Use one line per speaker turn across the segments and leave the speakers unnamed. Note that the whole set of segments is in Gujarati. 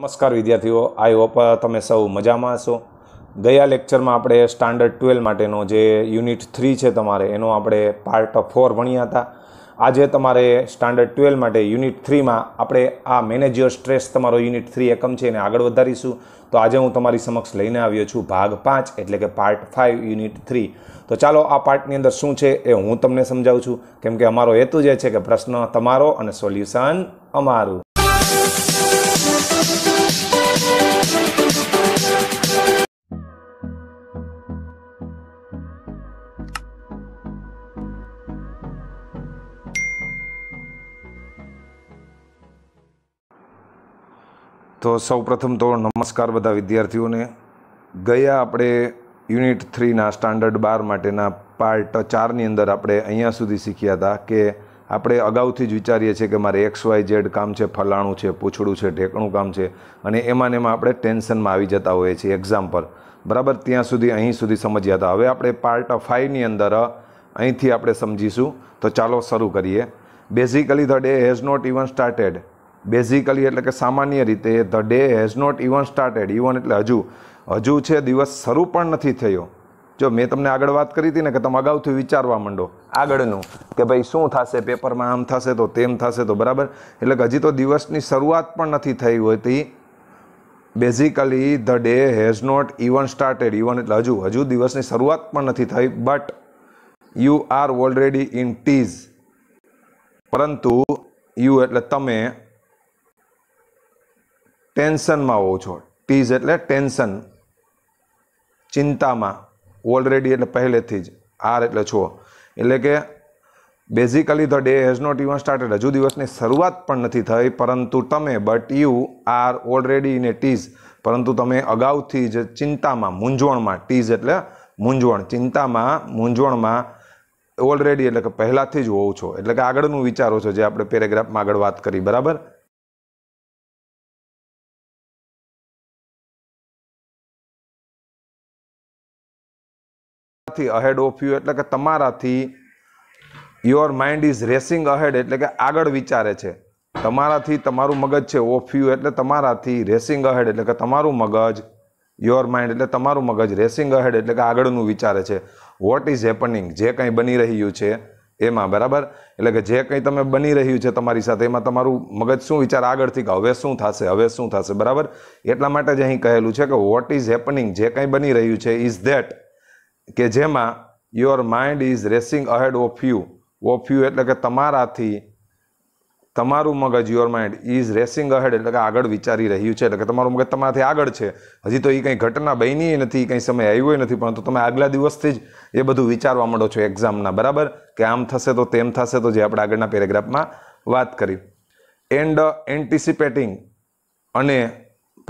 નમસ્કાર વિદ્યાર્થીઓ આઈ હોપ તમે સૌ મજામાં હશો ગયા લેક્ચરમાં આપણે સ્ટાન્ડર્ડ ટ્વેલ્વ માટેનો જે યુનિટ થ્રી છે તમારે એનો આપણે પાર્ટ ફોર ભણ્યા હતા આજે તમારે સ્ટાન્ડર્ડ ટ્વેલ્વ માટે યુનિટ થ્રીમાં આપણે આ મેનેજર સ્ટ્રેસ તમારો યુનિટ થ્રી એકમ છે એને આગળ વધારીશું તો આજે હું તમારી સમક્ષ લઈને આવ્યો છું ભાગ પાંચ એટલે કે પાર્ટ ફાઇવ યુનિટ થ્રી તો ચાલો આ પાર્ટની અંદર શું છે એ હું તમને સમજાવું છું કેમ કે અમારો હેતુ જે છે કે પ્રશ્ન તમારો અને સોલ્યુશન અમારું તો સૌપ્રથમ તો નમસ્કાર બધા વિદ્યાર્થીઓને ગયા આપણે યુનિટ થ્રીના સ્ટાન્ડર્ડ બાર માટેના પાર્ટ ચારની અંદર આપણે અહીંયા સુધી શીખ્યા હતા કે આપણે અગાઉથી જ વિચારીએ છીએ કે મારે એક્સ વાય ઝેડ કામ છે ફલાણું છે પૂછડું છે ઢેકણું કામ છે અને એમાં ને એમાં આપણે ટેન્શનમાં આવી જતા હોઈએ છીએ એક્ઝામ બરાબર ત્યાં સુધી અહીં સુધી સમજ્યા હતા હવે આપણે પાર્ટ ફાઇવની અંદર અહીંથી આપણે સમજીશું તો ચાલો શરૂ કરીએ basically the day has not even started basically એટલે કે સામાન્ય રીતે the day has not even started even એટલે હજુ હજુ છે દિવસ શરૂ પણ નથી થયો જો મેં તમને આગળ વાત કરી હતી ને કે તમે અગાઉથી વિચારવા માંડો આગળનું કે ભાઈ શું થશે પેપરમાં આમ થશે તો તેમ થશે તો બરાબર એટલે કે હજી તો દિવસની શરૂઆત પણ નથી થઈ હોતી basically the day has not even started even એટલે હજુ હજુ દિવસની શરૂઆત પણ નથી થઈ but you are already in tizz પરંતુ યુ એટલે તમે ટેન્શનમાં હોવ છો ટીઝ એટલે ટેન્શન ચિંતામાં ઓલરેડી એટલે પહેલેથી જ આર એટલે છો એટલે કે basically the day has not even started હજુ દિવસની શરૂઆત પણ નથી થઈ પરંતુ તમે but you are already in a tizz પરંતુ તમે અગાઉથી જ ચિંતામાં મૂંઝવણમાં ટીઝ એટલે મૂંઝવણ ચિંતામાં મૂંઝવણમાં ઓલરેડી એટલે કે પહેલાંથી જ હોવ છો એટલે કે આગળનું વિચારો છો જે આપણે પેરેગ્રાફમાં આગળ વાત કરી બરાબર તમારાથી અહેડ ઓફ યુ એટલે કે તમારાથી your mind is racing ahead એટલે કે આગળ વિચારે છે તમારાથી તમારું મગજ છે ઓફ યુ એટલે તમારાથી રેસિંગ અહેડ એટલે કે તમારું મગજ યોર માઇન્ડ એટલે તમારું મગજ રેસિંગ અહેડ એટલે કે આગળનું વિચારે છે વોટ ઇઝ હેપનિંગ જે કંઈ બની રહ્યું છે એમાં બરાબર એટલે કે જે કંઈ તમે બની રહ્યું છે તમારી સાથે એમાં તમારું મગજ શું વિચાર આગળથી કે હવે શું થશે હવે શું થશે બરાબર એટલા માટે જ અહીં કહેલું છે કે વોટ ઇઝ હેપનિંગ જે કંઈ બની રહ્યું છે ઇઝ ધેટ કે જેમાં your mind is racing ahead of you of you એટલે કે તમારાથી તમારું મગજ your mind is racing ahead એટલે કે આગળ વિચારી રહ્યું છે એટલે કે તમારું મગજ તમારાથી આગળ છે હજી તો એ કંઈ ઘટના બની નથી કંઈ સમય આવ્યો નથી પરંતુ તમે આગલા દિવસથી જ એ બધું વિચારવા માંડો છો એક્ઝામના બરાબર કે આમ થશે તો તેમ થશે તો જે આપણે આગળના પેરેગ્રાફમાં વાત કરી એન્ડ એન્ટિસિપેટિંગ uh, અને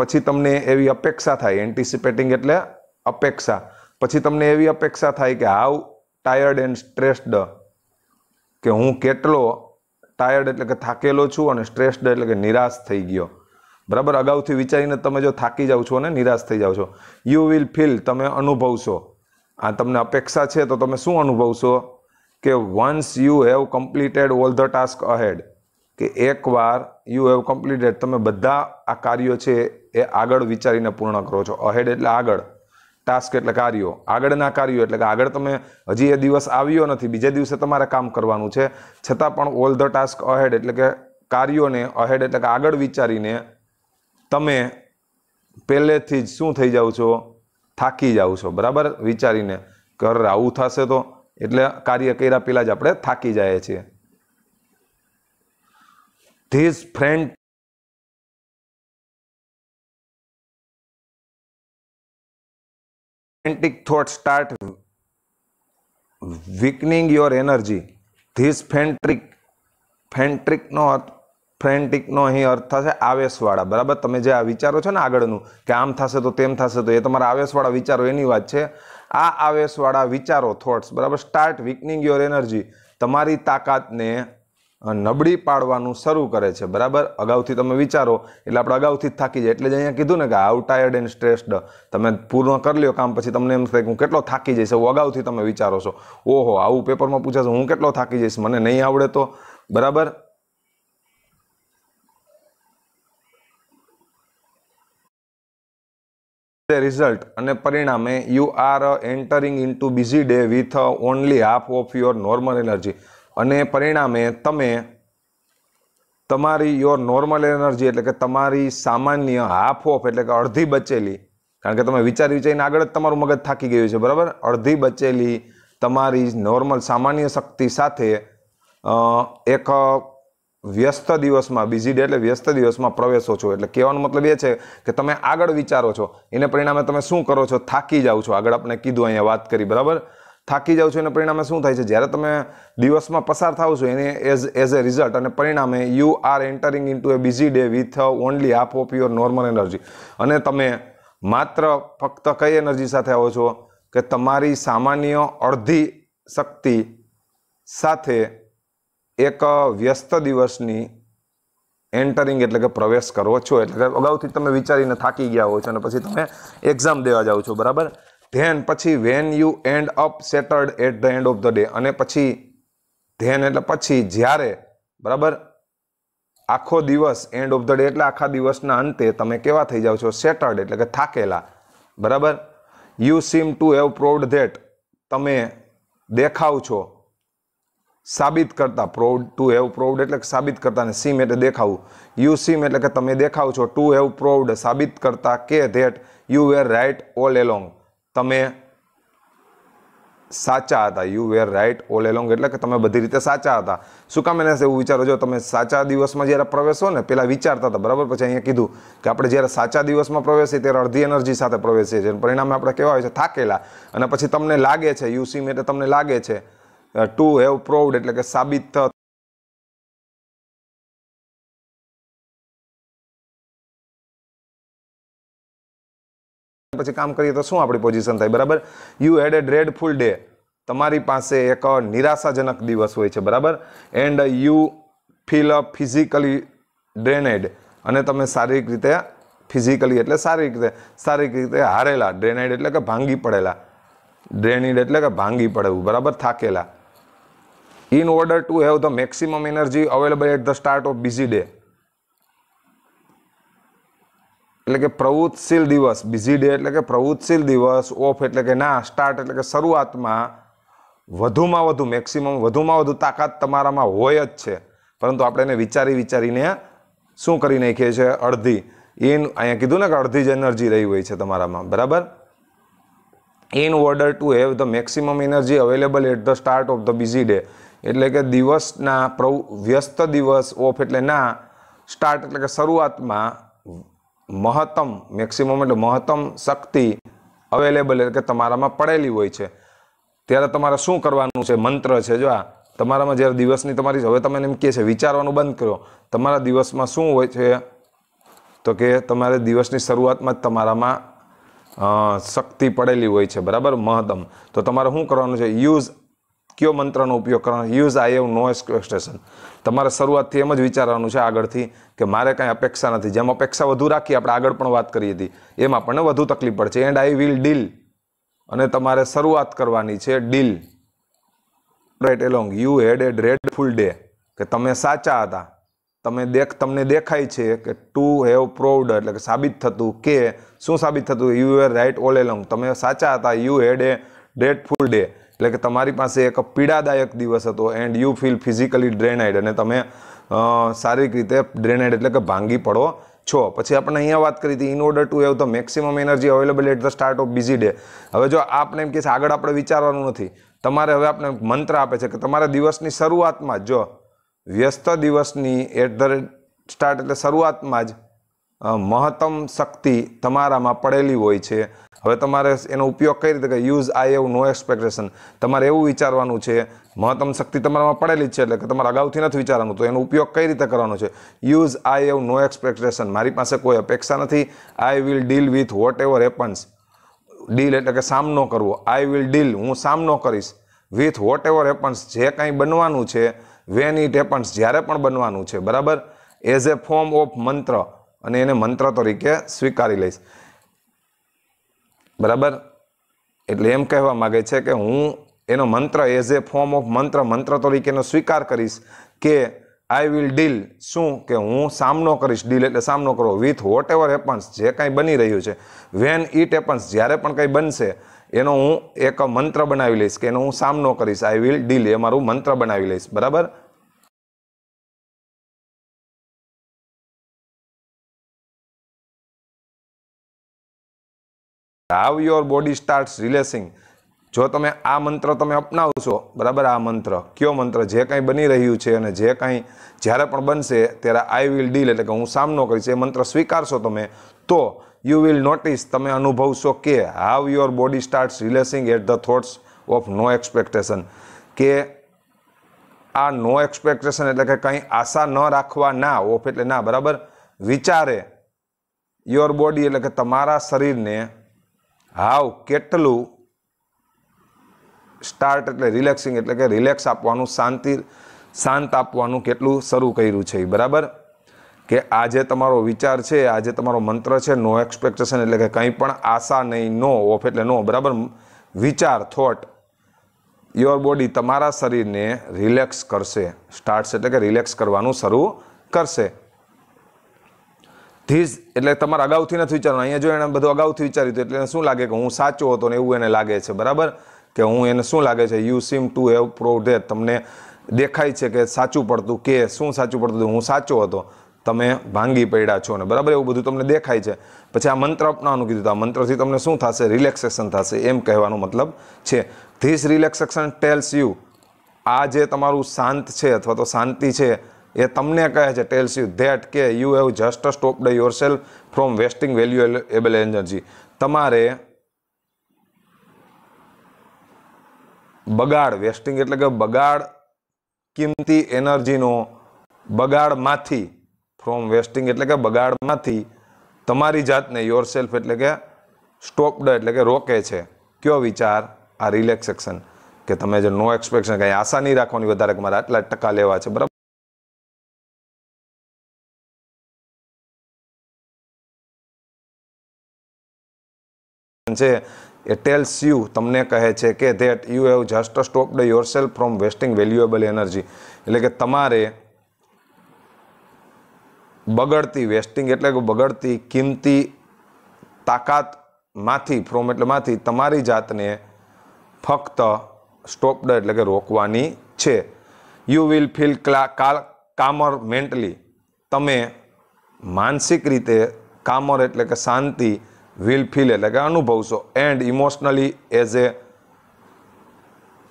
પછી તમને એવી અપેક્ષા થાય એન્ટિસિપેટિંગ એટલે અપેક્ષા પછી તમને એવી અપેક્ષા થાય કે હાઉ ટાયર્ડ એન્ડ સ્ટ્રેસ્ડ કે હું કેટલો ટાયર્ડ એટલે કે થાકેલો છું અને સ્ટ્રેસ્ડ એટલે કે નિરાશ થઈ ગયો બરાબર અગાઉથી વિચારીને તમે જો થાકી જાઓ છો અને નિરાશ થઈ જાઓ છો યુ વિલ ફીલ તમે અનુભવશો આ તમને અપેક્ષા છે તો તમે શું અનુભવશો કે once you have completed all the task ahead કે એકવાર યુ હેવ કમ્પ્લીટેડ તમે બધા આ કાર્યો છે એ આગળ વિચારીને પૂર્ણ કરો છો અહેડ એટલે આગળ ટાસ્ક એટલે કાર્યો આગળના કાર્યો એટલે કે આગળ તમે હજી એ દિવસ આવ્યો નથી બીજા દિવસે તમારે કામ કરવાનું છે છતાં પણ ઓલ ધ ટાસ્ક અહેડ એટલે કે કાર્યોને અહેડ એટલે કે આગળ વિચારીને તમે પહેલેથી જ શું થઈ જાઓ છો થાકી જાઓ છો બરાબર વિચારીને કે અરે આવું થશે તો એટલે કાર્ય કર્યા પહેલાં જ આપણે થાકી જઈએ છીએ these friend frantic thoughts start weakening your energy this frantic ફેન્ટ્રિકનો ફ્રેન્ટિકનો અહીં અર્થ થશે આવેશવાળા બરાબર તમે જે આ વિચારો છો ને આગળનું કે આમ થશે તો તેમ થશે તો એ તમારા આવેશવાળા વિચારો એની વાત છે આ આવેશવાળા વિચારો થોટ્સ બરાબર સ્ટાર્ટ વીકનિંગ યોર એનર્જી તમારી તાકાતને નબળી પાડવાનું શરૂ કરે છે બરાબર અગાઉથી તમે વિચારો એટલે આપણે અગાઉથી જ થાકી જાય એટલે જ અહીંયા કીધું ને કે આઉ ટાયર્ડ એન્ડ સ્ટ્રેસ્ડ તમે પૂર્ણ કરી લ્યો કામ પછી તમને એમ થાય કે હું કેટલો થાકી જઈશ હું અગાઉથી તમે વિચારો છો ઓહો આવું પેપરમાં પૂછાશે હું કેટલો થાકી જઈશ મને નહીં આવડે તો બરાબર રિઝલ્ટ અને પરિણામે you are entering into busy day with only half of your normal energy અને પરિણામે તમે તમારી યોર નોર્મલ એનર્જી એટલે કે તમારી સામાન્ય હાફ ઓફ એટલે કે અડધી બચેલી કારણ કે તમે વિચારી વિચારીને આગળ જ તમારું મગજ થાકી ગયું છે બરાબર અડધી બચેલી તમારી નોર્મલ સામાન્ય શક્તિ સાથે એક વ્યસ્ત દિવસમાં બીજી ડે એટલે વ્યસ્ત દિવસમાં પ્રવેશો છો એટલે કહેવાનો મતલબ એ છે કે તમે આગળ વિચારો છો એને પરિણામે તમે શું કરો છો થાકી જાઓ છો આગળ આપણે કીધું અહીંયા વાત કરી બરાબર થાકી જાઓ છો અને પરિણામે શું થાય છે જ્યારે તમે દિવસમાં પસાર થાવ છો એને એઝ એઝ એ રિઝલ્ટ અને પરિણામે you are entering into a busy day with only half of your normal energy અને તમે માત્ર ફક્ત કઈ એનર્જી સાથે આવો છો કે તમારી સામાન્ય અડધી શક્તિ સાથે એક વ્યસ્ત દિવસની એન્ટરિંગ એટલે કે પ્રવેશ કરો છો એટલે કે અગાઉથી તમે વિચારીને થાકી ગયા હો છો અને પછી તમે એક્ઝામ દેવા જાઓ છો બરાબર ધેન પછી when you end up shattered at the end of the day અને પછી ધેન એટલે પછી જ્યારે બરાબર આખો દિવસ એન્ડ ઓફ ધ ડે એટલે આખા દિવસના અંતે તમે કેવા થઈ જાઓ છો સેટર્ડ એટલે કે થાકેલા બરાબર you seem to have proved that તમે દેખાવ છો સાબિત કરતા પ્રોડ ટુ હેવ પ્રોડ એટલે કે સાબિત કરતા અને સીમ એટલે દેખાવું યુ સીમ એટલે કે તમે દેખાવ છો ટુ હેવ પ્રોડ સાબિત કરતા કે that you were right all along તમે સાચા હતા you were right all along એટલે કે તમે બધી રીતે સાચા હતા શું કામ એને એવું વિચારો છો તમે સાચા દિવસમાં જ્યારે પ્રવેશો ને પહેલાં વિચારતા હતા બરાબર પછી અહીંયા કીધું કે આપણે જ્યારે સાચા દિવસમાં પ્રવેશીએ ત્યારે અડધી એનર્જી સાથે પ્રવેશીએ છીએ પરિણામે આપણે કહેવાય છે થાકેલા અને પછી તમને લાગે છે યુ સીમ એટલે તમને લાગે છે ટુ હેવ પ્રોવડ એટલે કે સાબિત પછી કામ કરીએ તો શું આપણી પોઝિશન થાય બરાબર you had a dreadful day તમારી પાસે એક નિરાશાજનક દિવસ હોય છે બરાબર and you feel a physically drained અને તમે શારીરિક રીતે ફિઝિકલી એટલે શારીરિક રીતે શારીરિક રીતે હારેલા ડ્રેનેડ એટલે કે ભાંગી પડેલા ડ્રેનેડ એટલે કે ભાંગી પડવું બરાબર થાકેલા in order to have the maximum energy available at the start of busy day એટલે કે પ્રવૃત્તશીલ દિવસ બીઝી ડે એટલે કે પ્રવૃત્તશીલ દિવસ ઓફ એટલે કે ના સ્ટાર્ટ એટલે કે શરૂઆતમાં વધુમાં વધુ મેક્સિમમ વધુમાં વધુ તાકાત તમારામાં હોય જ છે પરંતુ આપણે એને વિચારી વિચારીને શું કરી નાખીએ છીએ અડધી એ અહીંયા કીધું ને કે અડધી જ એનર્જી રહી હોય છે તમારામાં બરાબર in order to have the maximum energy available at the start of the busy day એટલે કે દિવસના પ્રવ વ્યસ્ત દિવસ ઓફ એટલે ના સ્ટાર્ટ એટલે કે શરૂઆતમાં મહત્તમ મેક્સિમમ એટલે મહત્તમ શક્તિ અવેલેબલ એટલે કે તમારામાં પડેલી હોય છે ત્યારે તમારે શું કરવાનું છે મંત્ર છે જો આ તમારામાં જ્યારે દિવસની તમારી હવે તમે એમ કહે છે વિચારવાનું બંધ કરો તમારા દિવસમાં શું હોય છે તો કે તમારે દિવસની શરૂઆતમાં જ તમારામાં શક્તિ પડેલી હોય છે બરાબર મહત્તમ તો તમારે શું કરવાનું છે યુઝ કયો મંત્રનો ઉપયોગ કરવાનો use I have no expectation તમારે શરૂઆતથી એમ જ વિચારવાનું છે આગળથી કે મારે કાંઈ અપેક્ષા નથી જેમ અપેક્ષા વધુ રાખી આપણે આગળ પણ વાત કરી હતી એમાં આપણને વધુ તકલીફ પડશે એન્ડ આઈ વિલ ડીલ અને તમારે શરૂઆત કરવાની છે deal right along you had a dreadful day કે તમે સાચા હતા તમે દેખ તમને દેખાય છે કે ટુ હેવ પ્રોવડ એટલે કે સાબિત થતું કે શું સાબિત થતું you were right all along તમે સાચા હતા you had a dreadful day એટલે કે તમારી પાસે એક પીડાદાયક દિવસ હતો and you feel physically drained અને તમે શારીરિક રીતે ડ્રેનાઇડ એટલે કે ભાંગી પડો છો પછી આપણે અહીંયા વાત કરી હતી in order to have the maximum energy available at the start of busy day હવે જો આપણે એમ કહીશ આગળ આપણે વિચારવાનું નથી તમારે હવે આપણે મંત્ર આપે છે કે તમારા દિવસની શરૂઆતમાં જો વ્યસ્ત દિવસની એટ ધ સ્ટાર્ટ એટલે શરૂઆતમાં જ મહત્તમ શક્તિ તમારામાં પડેલી હોય છે હવે તમારે એનો ઉપયોગ કઈ રીતે કે યુઝ આઈ એવું નો એક્સપેક્ટેશન તમારે એવું વિચારવાનું છે મહત્તમ શક્તિ તમારામાં પડેલી જ છે એટલે કે તમારે અગાઉથી નથી વિચારવાનું તો એનો ઉપયોગ કઈ રીતે કરવાનો છે યુઝ આઈ એવું નો એક્સપેક્ટેશન મારી પાસે કોઈ અપેક્ષા નથી I will deal with whatever happens deal એટલે કે સામનો કરવો આઈ વિલ ડીલ હું સામનો કરીશ વિથ વોટ એવર હેપન્સ જે કાંઈ બનવાનું છે વેન ઇટ હેપન્સ જ્યારે પણ બનવાનું છે બરાબર એઝ એ ફોર્મ ઓફ મંત્ર અને એને મંત્ર તરીકે સ્વીકારી લઈશ બરાબર એટલે એમ કહેવા માગે છે કે હું એનો મંત્ર એઝ એ ફોર્મ ઓફ મંત્ર મંત્ર તરીકેનો સ્વીકાર કરીશ કે આઈ વિલ ડીલ શું કે હું સામનો કરીશ ડીલ એટલે સામનો કરો વિથ વોટ એવર હેપન્સ જે કાંઈ બની રહ્યું છે વેન ઇટ હેપન્સ જ્યારે પણ કંઈ બનશે એનો હું એક મંત્ર બનાવી લઈશ કે એનો હું સામનો કરીશ આઈ વિલ ડીલ એ મારું મંત્ર બનાવી લઈશ બરાબર how your body start relaxing જો તમે આ મંત્ર તમે અપનાવશો બરાબર આ મંત્ર કયો મંત્ર જે કાંઈ બની રહ્યું છે અને જે કાંઈ જ્યારે પણ બનશે ત્યારે આઈ વિલ ડીલ એટલે કે હું સામનો કરીશ એ મંત્ર સ્વીકારશો તમે તો યુ વિલ નોટિસ તમે અનુભવશો કે how your body start relaxing at the thoughts of no expectation કે આ નો એક્સપેક્ટેશન એટલે કે કંઈ આશા ન રાખવા ના ઓફ એટલે ના બરાબર વિચારે યોર બોડી એટલે કે તમારા શરીરને હાવ કેટલું સ્ટાર્ટ એટલે રિલેક્સિંગ એટલે કે રિલેક્સ આપવાનું શાંતિ શાંત આપવાનું કેટલું શરૂ કર્યું છે એ બરાબર કે આજે તમારો વિચાર છે આજે તમારો મંત્ર છે નો એક્સપેક્ટેશન એટલે કે કંઈ પણ આશા નહીં નો ઓફ એટલે નો બરાબર વિચાર થોટ યોર બોડી તમારા શરીરને રિલેક્સ કરશે સ્ટાર્ટ્સ એટલે કે રિલેક્સ કરવાનું શરૂ કરશે ધીસ એટલે તમારે અગાઉથી નથી વિચારવાનું અહીંયા જો એણે બધું અગાઉથી વિચાર્યું હતું એટલે એને શું લાગે કે હું સાચો હતો ને એવું એને લાગે છે બરાબર કે હું એને શું લાગે છે you seem to have prove that તમને દેખાય છે કે સાચું પડતું કે શું સાચું પડતું હતું હું સાચો હતો તમે ભાંગી પડ્યા છો ને બરાબર એવું બધું તમને દેખાય છે પછી આ મંત્ર અપનાવવાનું કીધું આ મંત્રથી તમને શું થશે રિલેક્સેશન થશે એમ કહેવાનો મતલબ છે ધીસ રિલેક્સેશન ટેલ્સ યુ આ જે તમારું શાંત છે અથવા તો શાંતિ છે એ તમને કહે છે ટેલ્સ યુ ધેટ કે you have just stopped yourself from wasting valuable energy તમારે બગાડ વેસ્ટિંગ એટલે કે બગાડ કિંમતી એનર્જીનો બગાડમાંથી ફ્રોમ વેસ્ટિંગ એટલે કે બગાડમાંથી તમારી જાતને યોર સેલ્ફ એટલે કે સ્ટોપડ એટલે કે રોકે છે કયો વિચાર આ રિલેક્સેશન કે તમે જે નો એક્સપેક્શન કંઈ આશા નહીં રાખવાની વધારે કે મારે આટલા ટકા લેવા છે બરાબર છે એ ટેલ્સ યુ તમને કહે છે કે that you have just stop the yourself from wasting valuable energy એટલે કે તમારે બગડતી વેસ્ટિંગ એટલે કે બગડતી કિંમતી તાકાતમાંથી ફ્રોમ એટલે માંથી તમારી જાતને ફક્ત સ્ટોપ ડ એટલે કે રોકવાની છે you will feel calmer mentally તમે માનસિક રીતે કામર એટલે કે શાંતિ વિલ ફીલ એટલે કે અનુભવશો and emotionally as a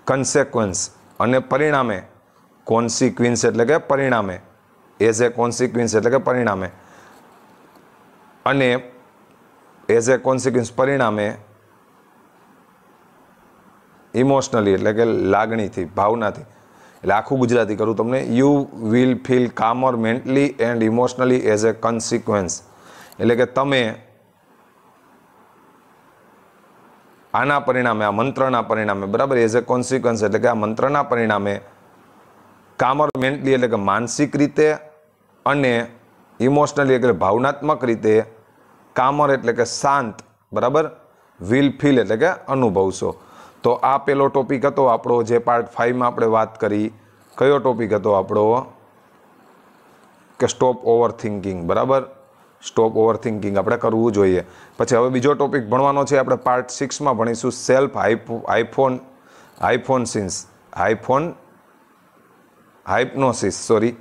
consequence અને પરિણામે કોન્સિક્વિન્સ એટલે કે પરિણામે એઝ એ કોન્સિક્વન્સ એટલે કે પરિણામે અને એઝ એ કોન્સિક્વન્સ પરિણામે ઇમોશનલી એટલે કે લાગણીથી ભાવનાથી એટલે આખું ગુજરાતી કરું તમને you will feel calmer mentally and emotionally as a consequence એટલે કે તમે આના પરિણામે આ મંત્રના પરિણામે બરાબર એઝ અ કોન્સિક્વન્સ એટલે કે આ મંત્રના પરિણામે કામર મેન્ટલી એટલે કે માનસિક રીતે અને ઇમોશનલી એટલે ભાવનાત્મક રીતે કામર એટલે કે શાંત બરાબર વિલ ફીલ એટલે કે અનુભવશો તો આ પેલો ટોપિક હતો આપણો જે પાર્ટ ફાઇવમાં આપણે વાત કરી કયો ટોપિક હતો આપણો કે સ્ટોપ ઓવર થિંકિંગ બરાબર સ્ટોપ ઓવર થિંકિંગ આપણે કરવું જોઈએ પછી હવે બીજો ટોપિક ભણવાનો છે આપણે પાર્ટ સિક્સમાં ભણીશું self iPhone iPhone since iPhone hypnosis sorry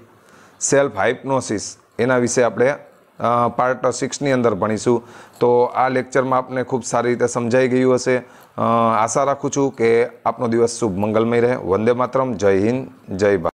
self hypnosis એના વિશે આપણે પાર્ટ સિક્સની અંદર ભણીશું તો આ લેક્ચરમાં આપને ખૂબ સારી રીતે સમજાઈ ગયું હશે આશા રાખું છું કે આપનો દિવસ શુભ મંગલમય રહે વંદે માત્રમ જય હિન્દ જય ભારત